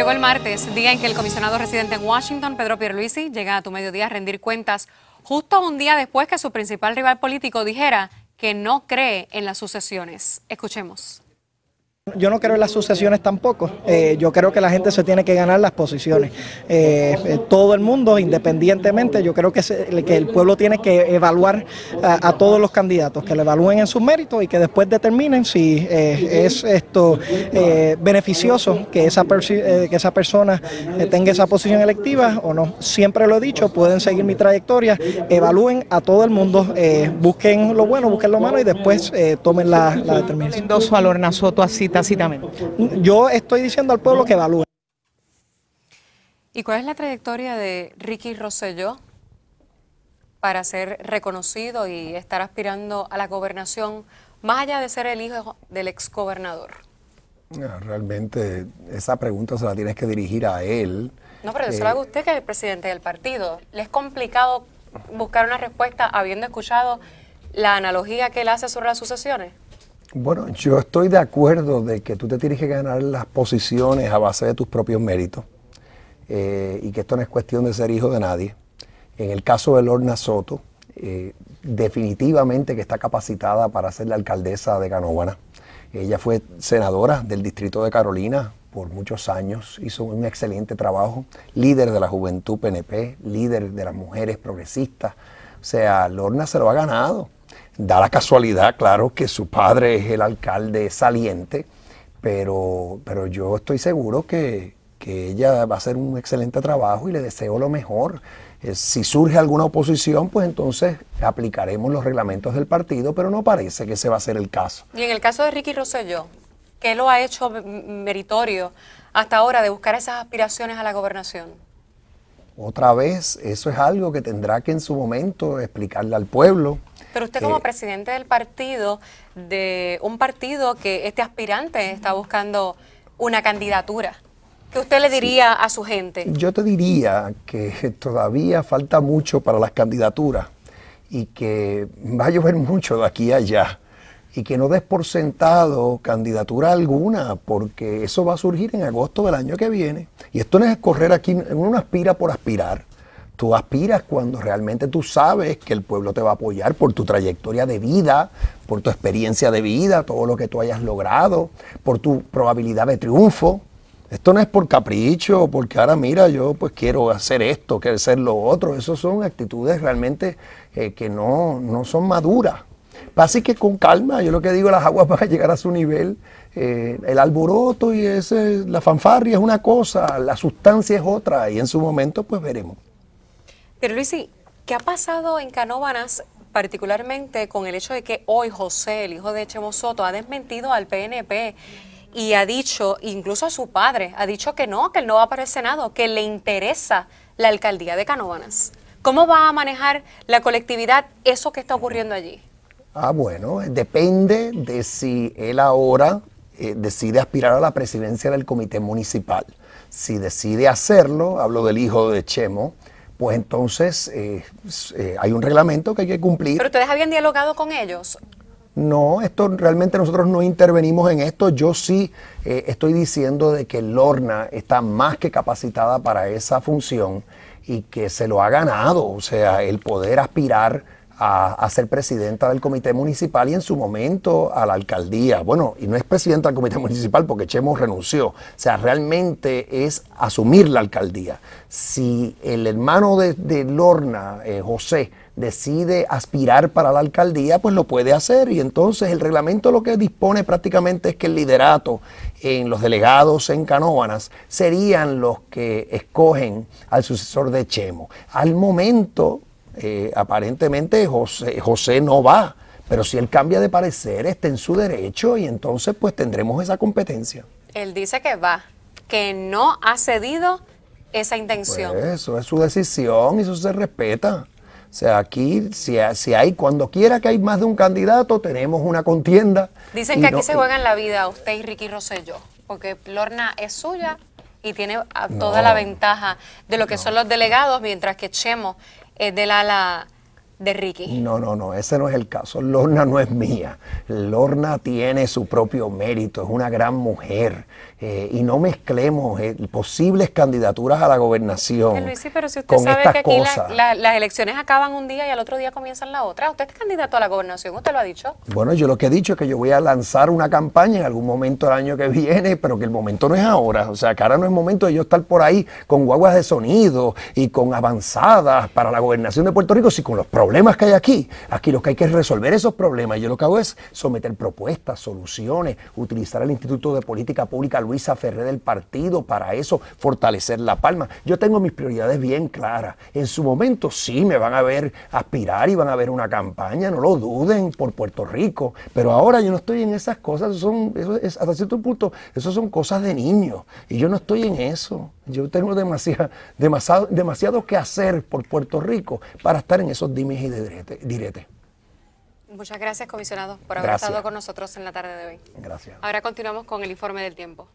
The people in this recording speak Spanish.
Llegó el martes, día en que el comisionado residente en Washington, Pedro Pierluisi, llega a tu mediodía a rendir cuentas justo un día después que su principal rival político dijera que no cree en las sucesiones. Escuchemos. Yo no creo en las sucesiones tampoco. Eh, yo creo que la gente se tiene que ganar las posiciones. Eh, eh, todo el mundo, independientemente, yo creo que, el pueblo tiene que evaluar a, todos los candidatos, que le evalúen en sus méritos y que después determinen si es esto beneficioso que esa, que esa persona tenga esa posición electiva o no. Siempre lo he dicho, pueden seguir mi trayectoria, evalúen a todo el mundo, busquen lo bueno, busquen lo malo y después tomen la, la determinación. Yo estoy diciendo al pueblo que evalúe. ¿Y cuál es la trayectoria de Ricky Rosselló para ser reconocido y estar aspirando a la gobernación, más allá de ser el hijo del exgobernador? Ah, realmente esa pregunta se la tienes que dirigir a él. No, pero eso lo eh, hago usted que es el presidente del partido. ¿Le es complicado buscar una respuesta habiendo escuchado la analogía que él hace sobre las sucesiones? Bueno, yo estoy de acuerdo de que tú te tienes que ganar las posiciones a base de tus propios méritos eh, y que esto no es cuestión de ser hijo de nadie. En el caso de Lorna Soto, eh, definitivamente que está capacitada para ser la alcaldesa de Canóvana. Ella fue senadora del Distrito de Carolina por muchos años, hizo un excelente trabajo, líder de la juventud PNP, líder de las mujeres progresistas. O sea, Lorna se lo ha ganado. Da la casualidad, claro, que su padre es el alcalde saliente, pero, pero yo estoy seguro que, que ella va a hacer un excelente trabajo y le deseo lo mejor. Eh, si surge alguna oposición, pues entonces aplicaremos los reglamentos del partido, pero no parece que ese va a ser el caso. Y en el caso de Ricky Rosselló, ¿qué lo ha hecho meritorio hasta ahora de buscar esas aspiraciones a la gobernación? otra vez, eso es algo que tendrá que en su momento explicarle al pueblo. Pero usted como eh, presidente del partido, de un partido que este aspirante está buscando una candidatura, ¿qué usted le diría a su gente? Yo te diría que todavía falta mucho para las candidaturas y que va a llover mucho de aquí a allá y que no des por sentado candidatura alguna, porque eso va a surgir en agosto del año que viene. Y esto no es correr aquí, uno aspira por aspirar. Tú aspiras cuando realmente tú sabes que el pueblo te va a apoyar por tu trayectoria de vida, por tu experiencia de vida, todo lo que tú hayas logrado, por tu probabilidad de triunfo. Esto no es por capricho, porque ahora mira, yo pues quiero hacer esto, quiero hacer lo otro. Esas son actitudes realmente eh, que no, no son maduras. Así que con calma, yo lo que digo, las aguas van a llegar a su nivel. Eh, el alboroto y ese, la fanfarria es una cosa, la sustancia es otra, y en su momento pues veremos. Pero Luisi, ¿qué ha pasado en canóbanas particularmente con el hecho de que hoy José, el hijo de Chemo Soto, ha desmentido al PNP y ha dicho, incluso a su padre, ha dicho que no, que él no va para el Senado, que le interesa la alcaldía de canóbanas ¿Cómo va a manejar la colectividad eso que está ocurriendo allí? Ah, bueno, depende de si él ahora eh, decide aspirar a la presidencia del comité municipal. Si decide hacerlo, hablo del hijo de Chemo, pues entonces eh, eh, hay un reglamento que hay que cumplir. ¿Pero ustedes habían dialogado con ellos? No, esto realmente nosotros no intervenimos en esto. Yo sí estoy diciendo de que Lorna está más que capacitada para esa función y que se lo ha ganado, o sea, el poder aspirar a, ser presidenta del comité municipal y en su momento a la alcaldía. Bueno, y no es presidenta del comité municipal porque Chemo renunció. O sea, realmente es asumir la alcaldía. Si el hermano de, Lorna, eh, José, decide aspirar para la alcaldía, pues lo puede hacer. Y entonces el reglamento lo que dispone prácticamente es que el liderato en los delegados en Canóvanas serían los que escogen al sucesor de Chemo. Al momento eh, aparentemente José, José no va, pero si él cambia de parecer, está en su derecho y entonces pues tendremos esa competencia. Él dice que va, que no ha cedido esa intención. Pues, eso es su decisión y eso se respeta. O sea, aquí, si, hay, cuando quiera que hay más de un candidato, tenemos una contienda. Dicen que aquí se juega en la vida usted y Ricky Rosselló, porque Lorna es suya y tiene toda la ventaja de lo que son los delegados, mientras que Chemo es la la de Ricky. No, no, no, ese no es el caso. Lorna no es mía. Lorna tiene su propio mérito, es una gran mujer. Eh, y no mezclemos eh, posibles candidaturas a la gobernación. Luis, sí, pero si usted sabe que aquí las elecciones acaban un día y al otro día comienzan la otra, usted es candidato a la gobernación, usted lo ha dicho. Bueno, yo lo que he dicho es que yo voy a lanzar una campaña en algún momento del año que viene, pero que el momento no es ahora. O sea, que ahora no es momento de yo estar por ahí con guaguas de sonido y con avanzadas para la gobernación de Puerto Rico, si con los problemas problemas que hay aquí. Aquí lo que hay que resolver esos problemas. Yo lo que hago es someter propuestas, soluciones, utilizar el Instituto de Política Pública Luisa Ferré del partido para eso, fortalecer La Palma. Yo tengo mis prioridades bien claras. En su momento sí me van a ver aspirar y van a ver una campaña, no lo duden, por Puerto Rico. Pero ahora yo no estoy en esas cosas, son, eso es, hasta cierto punto, eso son cosas de niños. Y yo no estoy en eso. Yo tengo demasiado, demasiado, demasiado que hacer por Puerto Rico para estar en esos dimensiones y de direte. Muchas gracias, comisionado, por haber estado con nosotros en la tarde de hoy. Gracias. Ahora continuamos con el informe del tiempo.